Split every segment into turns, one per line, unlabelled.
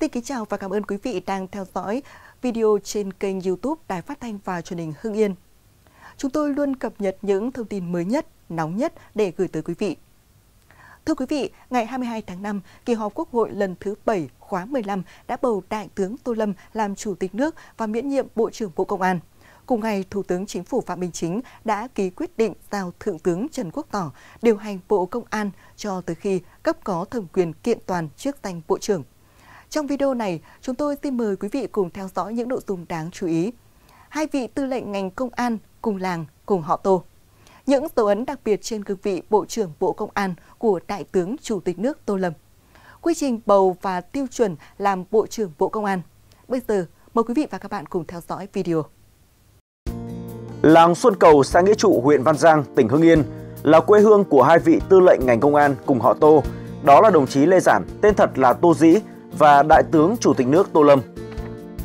Xin kính chào và cảm ơn quý vị đang theo dõi video trên kênh YouTube Đài Phát thanh và Truyền hình Hưng Yên. Chúng tôi luôn cập nhật những thông tin mới nhất, nóng nhất để gửi tới quý vị. Thưa quý vị, ngày 22 tháng 5, kỳ họp Quốc hội lần thứ 7 khóa 15 đã bầu Đại tướng Tô Lâm làm Chủ tịch nước và miễn nhiệm Bộ trưởng Bộ Công an. Cùng ngày, Thủ tướng Chính phủ Phạm Minh Chính đã ký quyết định giao Thượng tướng Trần Quốc Tỏ điều hành Bộ Công an cho tới khi cấp có thẩm quyền kiện toàn chức danh Bộ trưởng trong video này, chúng tôi xin mời quý vị cùng theo dõi những nội dung đáng chú ý. Hai vị tư lệnh ngành công an cùng làng, cùng họ Tô. Những dấu ấn đặc biệt trên cương vị Bộ trưởng Bộ Công an của Đại tướng Chủ tịch nước Tô Lâm. Quy trình bầu và tiêu chuẩn làm Bộ trưởng Bộ Công an. Bây giờ, mời quý vị và các bạn cùng theo dõi video.
Làng Xuân Cầu, xã Nghĩa Trụ, huyện Văn Giang, tỉnh Hưng Yên là quê hương của hai vị tư lệnh ngành công an cùng họ Tô. Đó là đồng chí Lê Giản, tên thật là Tô Dĩ, và Đại tướng Chủ tịch nước Tô Lâm.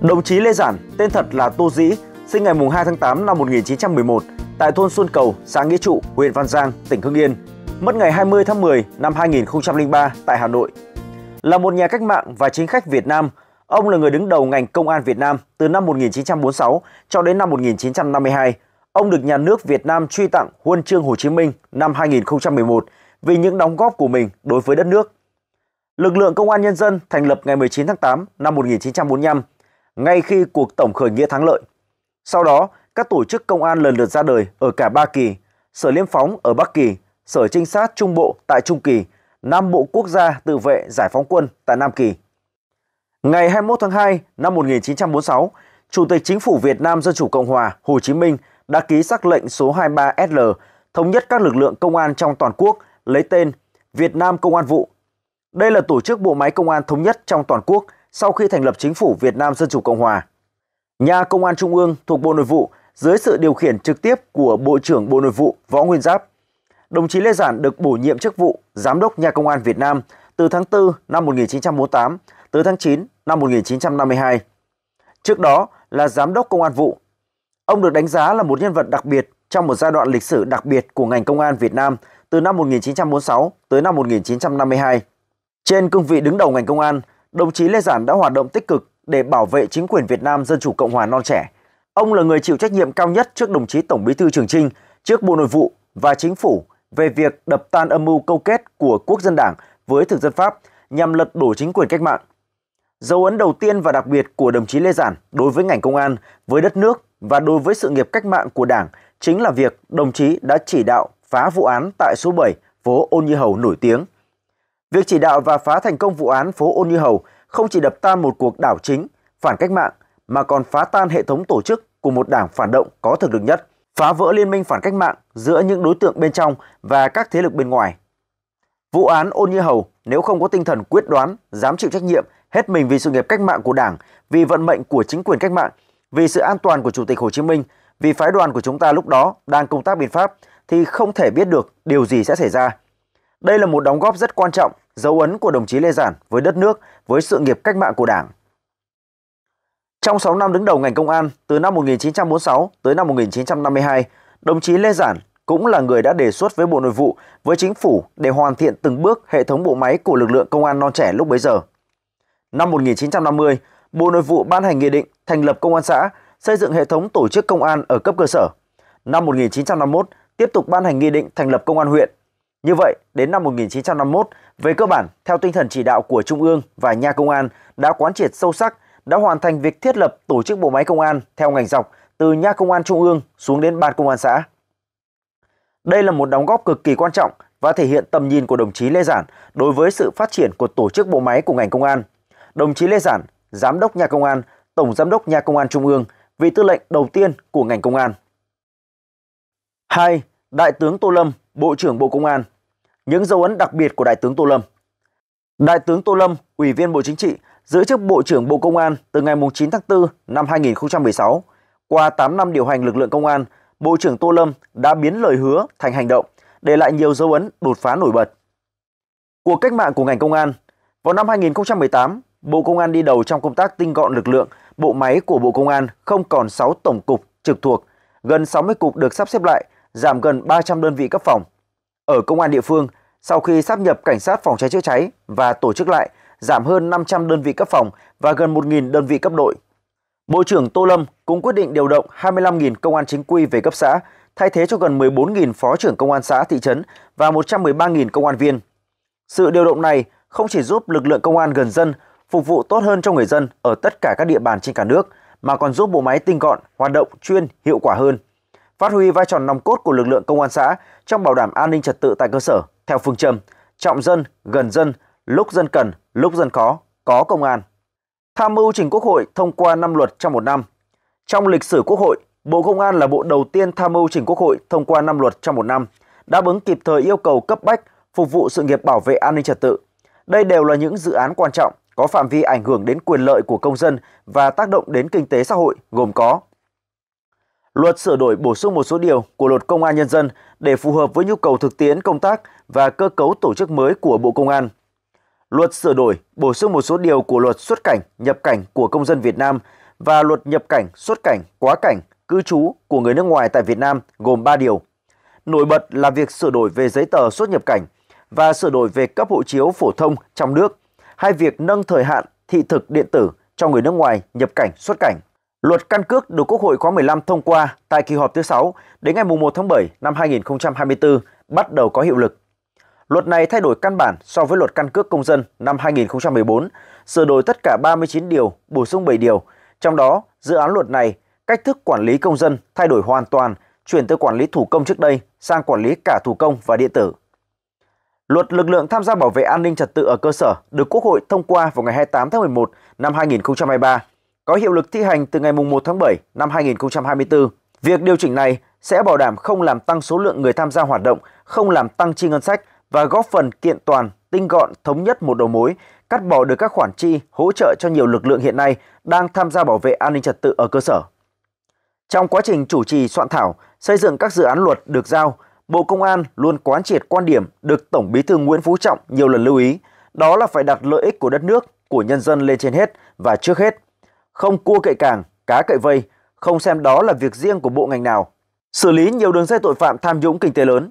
Đồng chí Lê Giản, tên thật là Tô Dĩ, sinh ngày 2 tháng 8 năm 1911 tại thôn Xuân Cầu, xã Nghĩa Trụ, huyện Văn Giang, tỉnh Hưng Yên, mất ngày 20 tháng 10 năm 2003 tại Hà Nội. Là một nhà cách mạng và chính khách Việt Nam, ông là người đứng đầu ngành công an Việt Nam từ năm 1946 cho đến năm 1952. Ông được nhà nước Việt Nam truy tặng Huân chương Hồ Chí Minh năm 2011 vì những đóng góp của mình đối với đất nước. Lực lượng Công an Nhân dân thành lập ngày 19 tháng 8 năm 1945, ngay khi cuộc tổng khởi nghĩa thắng lợi. Sau đó, các tổ chức công an lần lượt ra đời ở cả ba kỳ, Sở Liêm Phóng ở Bắc Kỳ, Sở Trinh sát Trung Bộ tại Trung Kỳ, Nam Bộ Quốc gia Tự vệ Giải phóng quân tại Nam Kỳ. Ngày 21 tháng 2 năm 1946, Chủ tịch Chính phủ Việt Nam Dân chủ Cộng hòa Hồ Chí Minh đã ký sắc lệnh số 23SL thống nhất các lực lượng công an trong toàn quốc lấy tên Việt Nam Công an vụ đây là tổ chức bộ máy công an thống nhất trong toàn quốc sau khi thành lập chính phủ Việt Nam Dân Chủ Cộng Hòa. Nhà Công an Trung ương thuộc Bộ Nội vụ dưới sự điều khiển trực tiếp của Bộ trưởng Bộ Nội vụ Võ Nguyên Giáp. Đồng chí Lê Giản được bổ nhiệm chức vụ Giám đốc Nhà Công an Việt Nam từ tháng 4 năm 1948 tới tháng 9 năm 1952. Trước đó là Giám đốc Công an vụ. Ông được đánh giá là một nhân vật đặc biệt trong một giai đoạn lịch sử đặc biệt của ngành công an Việt Nam từ năm 1946 tới năm 1952. Trên cương vị đứng đầu ngành công an, đồng chí Lê Giản đã hoạt động tích cực để bảo vệ chính quyền Việt Nam Dân chủ Cộng hòa non trẻ. Ông là người chịu trách nhiệm cao nhất trước đồng chí Tổng Bí thư Trường Trinh, trước Bộ Nội vụ và Chính phủ về việc đập tan âm mưu câu kết của Quốc dân Đảng với thực dân Pháp nhằm lật đổ chính quyền cách mạng. Dấu ấn đầu tiên và đặc biệt của đồng chí Lê Giản đối với ngành công an, với đất nước và đối với sự nghiệp cách mạng của Đảng chính là việc đồng chí đã chỉ đạo phá vụ án tại số 7 phố Ôn Nhi Hầu nổi tiếng Việc chỉ đạo và phá thành công vụ án phố Ôn Như Hầu không chỉ đập tan một cuộc đảo chính, phản cách mạng, mà còn phá tan hệ thống tổ chức của một đảng phản động có thực lực nhất, phá vỡ liên minh phản cách mạng giữa những đối tượng bên trong và các thế lực bên ngoài. Vụ án Ôn Như Hầu nếu không có tinh thần quyết đoán, dám chịu trách nhiệm, hết mình vì sự nghiệp cách mạng của Đảng, vì vận mệnh của chính quyền cách mạng, vì sự an toàn của Chủ tịch Hồ Chí Minh, vì phái đoàn của chúng ta lúc đó đang công tác bên Pháp thì không thể biết được điều gì sẽ xảy ra. Đây là một đóng góp rất quan trọng, dấu ấn của đồng chí Lê Giản với đất nước, với sự nghiệp cách mạng của Đảng. Trong 6 năm đứng đầu ngành công an, từ năm 1946 tới năm 1952, đồng chí Lê Giản cũng là người đã đề xuất với Bộ Nội vụ, với chính phủ để hoàn thiện từng bước hệ thống bộ máy của lực lượng công an non trẻ lúc bấy giờ. Năm 1950, Bộ Nội vụ ban hành nghị định thành lập công an xã, xây dựng hệ thống tổ chức công an ở cấp cơ sở. Năm 1951, tiếp tục ban hành nghị định thành lập công an huyện như vậy, đến năm 1951, về cơ bản, theo tinh thần chỉ đạo của Trung ương và nhà công an đã quán triệt sâu sắc, đã hoàn thành việc thiết lập tổ chức bộ máy công an theo ngành dọc từ nhà công an Trung ương xuống đến ban công an xã. Đây là một đóng góp cực kỳ quan trọng và thể hiện tầm nhìn của đồng chí Lê Giản đối với sự phát triển của tổ chức bộ máy của ngành công an. Đồng chí Lê Giản, Giám đốc nhà công an, Tổng Giám đốc nhà công an Trung ương, vị tư lệnh đầu tiên của ngành công an. 2. Đại tướng Tô Lâm, Bộ trưởng Bộ Công an những dấu ấn đặc biệt của Đại tướng Tô Lâm. Đại tướng Tô Lâm, Ủy viên Bộ Chính trị, giữ chức Bộ trưởng Bộ Công an từ ngày 9 tháng 4 năm 2016. Qua 8 năm điều hành lực lượng công an, Bộ trưởng Tô Lâm đã biến lời hứa thành hành động, để lại nhiều dấu ấn đột phá nổi bật. Cuộc cách mạng của ngành công an Vào năm 2018, Bộ Công an đi đầu trong công tác tinh gọn lực lượng, bộ máy của Bộ Công an không còn 6 tổng cục trực thuộc, gần 60 cục được sắp xếp lại, giảm gần 300 đơn vị cấp phòng. Ở công an địa phương, sau khi sắp nhập cảnh sát phòng cháy chữa cháy và tổ chức lại, giảm hơn 500 đơn vị cấp phòng và gần 1.000 đơn vị cấp đội. Bộ trưởng Tô Lâm cũng quyết định điều động 25.000 công an chính quy về cấp xã, thay thế cho gần 14.000 phó trưởng công an xã thị trấn và 113.000 công an viên. Sự điều động này không chỉ giúp lực lượng công an gần dân phục vụ tốt hơn cho người dân ở tất cả các địa bàn trên cả nước mà còn giúp bộ máy tinh gọn, hoạt động chuyên, hiệu quả hơn phát huy vai trò nòng cốt của lực lượng công an xã trong bảo đảm an ninh trật tự tại cơ sở theo phương châm trọng dân, gần dân, lúc dân cần, lúc dân khó, có công an. Tham mưu trình Quốc hội thông qua 5 luật trong một năm. Trong lịch sử Quốc hội, Bộ Công an là bộ đầu tiên tham mưu trình Quốc hội thông qua 5 luật trong một năm, đáp ứng kịp thời yêu cầu cấp bách phục vụ sự nghiệp bảo vệ an ninh trật tự. Đây đều là những dự án quan trọng có phạm vi ảnh hưởng đến quyền lợi của công dân và tác động đến kinh tế xã hội gồm có luật sửa đổi bổ sung một số điều của luật Công an Nhân dân để phù hợp với nhu cầu thực tiễn công tác và cơ cấu tổ chức mới của Bộ Công an. Luật sửa đổi bổ sung một số điều của luật xuất cảnh, nhập cảnh của công dân Việt Nam và luật nhập cảnh, xuất cảnh, quá cảnh, cư trú của người nước ngoài tại Việt Nam gồm 3 điều. Nổi bật là việc sửa đổi về giấy tờ xuất nhập cảnh và sửa đổi về cấp hộ chiếu phổ thông trong nước, hay việc nâng thời hạn thị thực điện tử cho người nước ngoài nhập cảnh, xuất cảnh. Luật căn cước được Quốc hội khóa 15 thông qua tại kỳ họp thứ 6 đến ngày 1 tháng 7 năm 2024 bắt đầu có hiệu lực. Luật này thay đổi căn bản so với luật căn cước công dân năm 2014, sửa đổi tất cả 39 điều, bổ sung 7 điều. Trong đó, dự án luật này, cách thức quản lý công dân thay đổi hoàn toàn, chuyển từ quản lý thủ công trước đây sang quản lý cả thủ công và điện tử. Luật lực lượng tham gia bảo vệ an ninh trật tự ở cơ sở được Quốc hội thông qua vào ngày 28 tháng 11 năm 2023 có hiệu lực thi hành từ ngày 1 tháng 7 năm 2024. Việc điều chỉnh này sẽ bảo đảm không làm tăng số lượng người tham gia hoạt động, không làm tăng chi ngân sách và góp phần kiện toàn, tinh gọn, thống nhất một đầu mối, cắt bỏ được các khoản chi hỗ trợ cho nhiều lực lượng hiện nay đang tham gia bảo vệ an ninh trật tự ở cơ sở. Trong quá trình chủ trì soạn thảo, xây dựng các dự án luật được giao, Bộ Công an luôn quán triệt quan điểm được Tổng Bí thư Nguyễn Phú Trọng nhiều lần lưu ý, đó là phải đặt lợi ích của đất nước, của nhân dân lên trên hết và trước hết không cua cậy càng, cá cậy vây, không xem đó là việc riêng của bộ ngành nào. Xử lý nhiều đường dây tội phạm tham nhũng kinh tế lớn.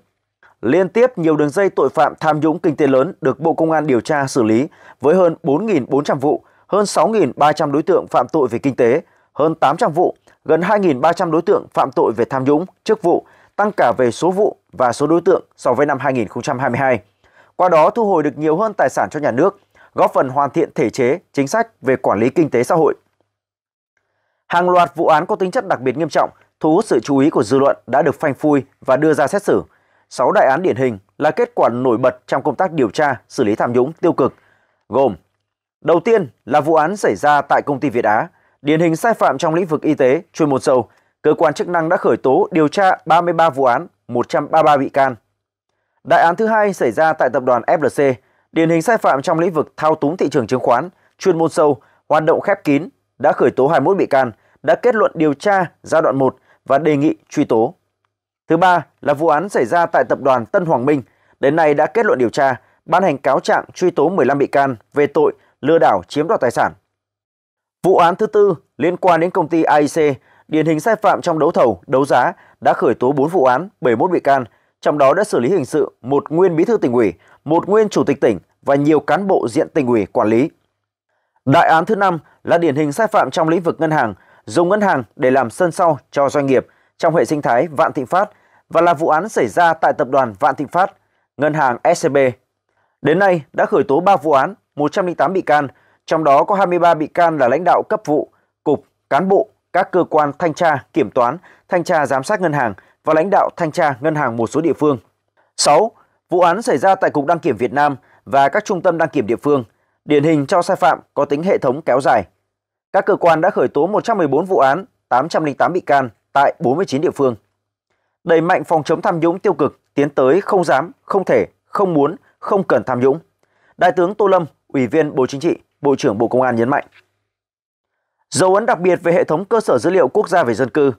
Liên tiếp nhiều đường dây tội phạm tham nhũng kinh tế lớn được Bộ Công an điều tra xử lý với hơn 4.400 vụ, hơn 6.300 đối tượng phạm tội về kinh tế, hơn 800 vụ, gần 2.300 đối tượng phạm tội về tham nhũng, chức vụ, tăng cả về số vụ và số đối tượng so với năm 2022. Qua đó thu hồi được nhiều hơn tài sản cho nhà nước, góp phần hoàn thiện thể chế, chính sách về quản lý kinh tế xã hội. Hàng loạt vụ án có tính chất đặc biệt nghiêm trọng, thu hút sự chú ý của dư luận đã được phanh phui và đưa ra xét xử. 6 đại án điển hình là kết quả nổi bật trong công tác điều tra, xử lý tham nhũng tiêu cực, gồm Đầu tiên là vụ án xảy ra tại công ty Việt Á, điển hình sai phạm trong lĩnh vực y tế, chuyên môn sâu, cơ quan chức năng đã khởi tố điều tra 33 vụ án, 133 bị can. Đại án thứ hai xảy ra tại tập đoàn FLC, điển hình sai phạm trong lĩnh vực thao túng thị trường chứng khoán, chuyên môn sâu, hoạt động khép kín, đã khởi tố 21 bị can, đã kết luận điều tra giai đoạn 1 và đề nghị truy tố. Thứ ba là vụ án xảy ra tại tập đoàn Tân Hoàng Minh, đến nay đã kết luận điều tra, ban hành cáo trạng truy tố 15 bị can về tội lừa đảo chiếm đoạt tài sản. Vụ án thứ tư liên quan đến công ty AIC, điển hình sai phạm trong đấu thầu, đấu giá đã khởi tố 4 vụ án, 71 bị can, trong đó đã xử lý hình sự một nguyên bí thư tỉnh ủy, một nguyên chủ tịch tỉnh và nhiều cán bộ diện tỉnh ủy quản lý. Đại án thứ năm là điển hình sai phạm trong lĩnh vực ngân hàng dùng ngân hàng để làm sân sau cho doanh nghiệp trong hệ sinh thái Vạn Thịnh Phát và là vụ án xảy ra tại tập đoàn Vạn Thịnh Phát, ngân hàng SCB. Đến nay đã khởi tố 3 vụ án, 108 bị can, trong đó có 23 bị can là lãnh đạo cấp vụ, cục, cán bộ, các cơ quan thanh tra, kiểm toán, thanh tra giám sát ngân hàng và lãnh đạo thanh tra ngân hàng một số địa phương. 6. Vụ án xảy ra tại Cục Đăng kiểm Việt Nam và các trung tâm đăng kiểm địa phương, điển hình cho sai phạm có tính hệ thống kéo dài, các cơ quan đã khởi tố 114 vụ án, 808 bị can tại 49 địa phương. Đẩy mạnh phòng chống tham nhũng tiêu cực, tiến tới không dám, không thể, không muốn, không cần tham nhũng. Đại tướng Tô Lâm, Ủy viên Bộ Chính trị, Bộ trưởng Bộ Công an nhấn mạnh. Dấu ấn đặc biệt về hệ thống cơ sở dữ liệu quốc gia về dân cư.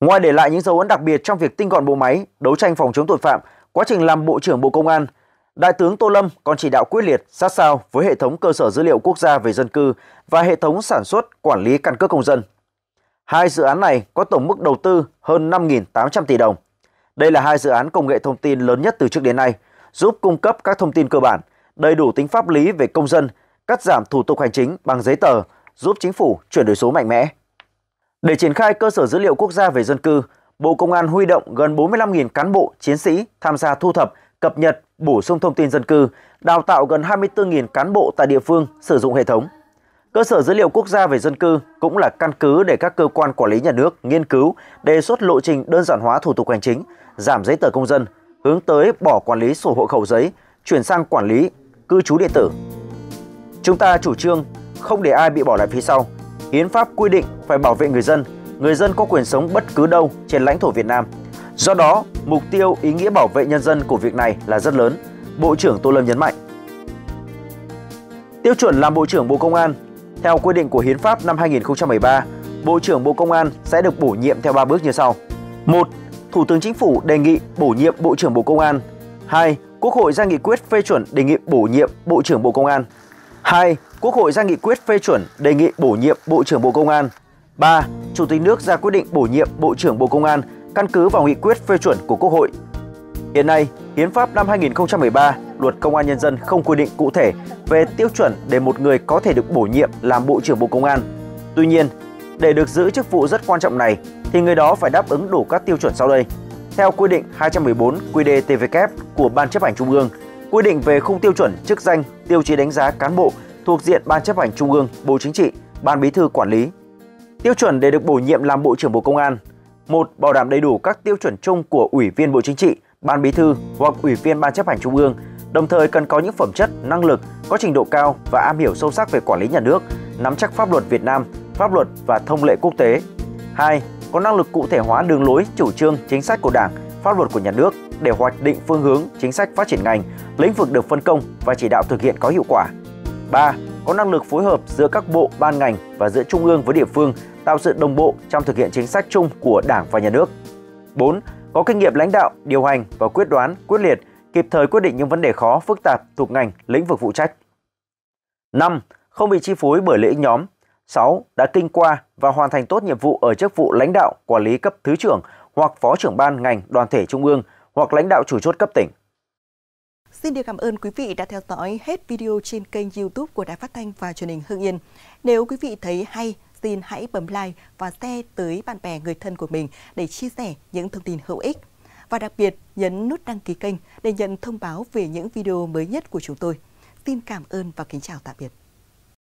Ngoài để lại những dấu ấn đặc biệt trong việc tinh gọn bộ máy, đấu tranh phòng chống tội phạm, quá trình làm Bộ trưởng Bộ Công an – Đại tướng Tô Lâm còn chỉ đạo quyết liệt, sát sao với hệ thống cơ sở dữ liệu quốc gia về dân cư và hệ thống sản xuất, quản lý căn cước công dân. Hai dự án này có tổng mức đầu tư hơn 5.800 tỷ đồng. Đây là hai dự án công nghệ thông tin lớn nhất từ trước đến nay, giúp cung cấp các thông tin cơ bản, đầy đủ tính pháp lý về công dân, cắt giảm thủ tục hành chính bằng giấy tờ, giúp chính phủ chuyển đổi số mạnh mẽ. Để triển khai cơ sở dữ liệu quốc gia về dân cư, Bộ Công an huy động gần 45.000 cán bộ, chiến sĩ tham gia thu thập, cập nhật, bổ sung thông tin dân cư, đào tạo gần 24.000 cán bộ tại địa phương sử dụng hệ thống. Cơ sở dữ liệu quốc gia về dân cư cũng là căn cứ để các cơ quan quản lý nhà nước nghiên cứu, đề xuất lộ trình đơn giản hóa thủ tục hành chính, giảm giấy tờ công dân, hướng tới bỏ quản lý sổ hộ khẩu giấy, chuyển sang quản lý cư trú điện tử. Chúng ta chủ trương không để ai bị bỏ lại phía sau. Hiến pháp quy định phải bảo vệ người dân, người dân có quyền sống bất cứ đâu trên lãnh thổ Việt Nam. Do đó, mục tiêu ý nghĩa bảo vệ nhân dân của việc này là rất lớn, Bộ trưởng Tô Lâm nhấn mạnh. Tiêu chuẩn làm Bộ trưởng Bộ Công an Theo quy định của Hiến pháp năm 2013, Bộ trưởng Bộ Công an sẽ được bổ nhiệm theo 3 bước như sau. 1. Thủ tướng Chính phủ đề nghị bổ nhiệm Bộ trưởng Bộ Công an. 2. Quốc hội ra nghị quyết phê chuẩn đề nghị bổ nhiệm Bộ trưởng Bộ Công an. 2. Quốc hội ra nghị quyết phê chuẩn đề nghị bổ nhiệm Bộ trưởng Bộ Công an. 3. Chủ tịch nước ra quyết định bổ nhiệm Bộ trưởng Bộ Công an căn cứ vào nghị quyết phê chuẩn của Quốc hội. Hiện nay, Hiến pháp năm 2013, luật Công an Nhân dân không quy định cụ thể về tiêu chuẩn để một người có thể được bổ nhiệm làm Bộ trưởng Bộ Công an. Tuy nhiên, để được giữ chức vụ rất quan trọng này thì người đó phải đáp ứng đủ các tiêu chuẩn sau đây. Theo quy định 214 QĐ-TVK của Ban chấp hành Trung ương, quy định về khung tiêu chuẩn chức danh, tiêu chí đánh giá cán bộ thuộc diện Ban chấp hành Trung ương, Bộ Chính trị, Ban Bí thư quản lý. Tiêu chuẩn để được bổ nhiệm làm Bộ trưởng Bộ Công an một Bảo đảm đầy đủ các tiêu chuẩn chung của Ủy viên Bộ Chính trị, Ban Bí thư hoặc Ủy viên Ban chấp hành Trung ương, đồng thời cần có những phẩm chất, năng lực, có trình độ cao và am hiểu sâu sắc về quản lý nhà nước, nắm chắc pháp luật Việt Nam, pháp luật và thông lệ quốc tế. Hai Có năng lực cụ thể hóa đường lối, chủ trương, chính sách của Đảng, pháp luật của nhà nước để hoạch định phương hướng, chính sách phát triển ngành, lĩnh vực được phân công và chỉ đạo thực hiện có hiệu quả. 3 có năng lực phối hợp giữa các bộ, ban ngành và giữa trung ương với địa phương, tạo sự đồng bộ trong thực hiện chính sách chung của Đảng và nhà nước. 4. Có kinh nghiệm lãnh đạo, điều hành và quyết đoán, quyết liệt, kịp thời quyết định những vấn đề khó, phức tạp thuộc ngành, lĩnh vực phụ trách. 5. Không bị chi phối bởi lợi ích nhóm. 6. Đã kinh qua và hoàn thành tốt nhiệm vụ ở chức vụ lãnh đạo, quản lý cấp thứ trưởng hoặc phó trưởng ban ngành, đoàn thể trung ương hoặc lãnh đạo chủ chốt cấp tỉnh.
Xin được cảm ơn quý vị đã theo dõi hết video trên kênh youtube của Đài Phát Thanh và truyền hình Hưng Yên. Nếu quý vị thấy hay, xin hãy bấm like và share tới bạn bè người thân của mình để chia sẻ những thông tin hữu ích. Và đặc biệt nhấn nút đăng ký kênh để nhận thông báo về những video mới nhất của chúng tôi. Xin cảm ơn và kính chào tạm biệt.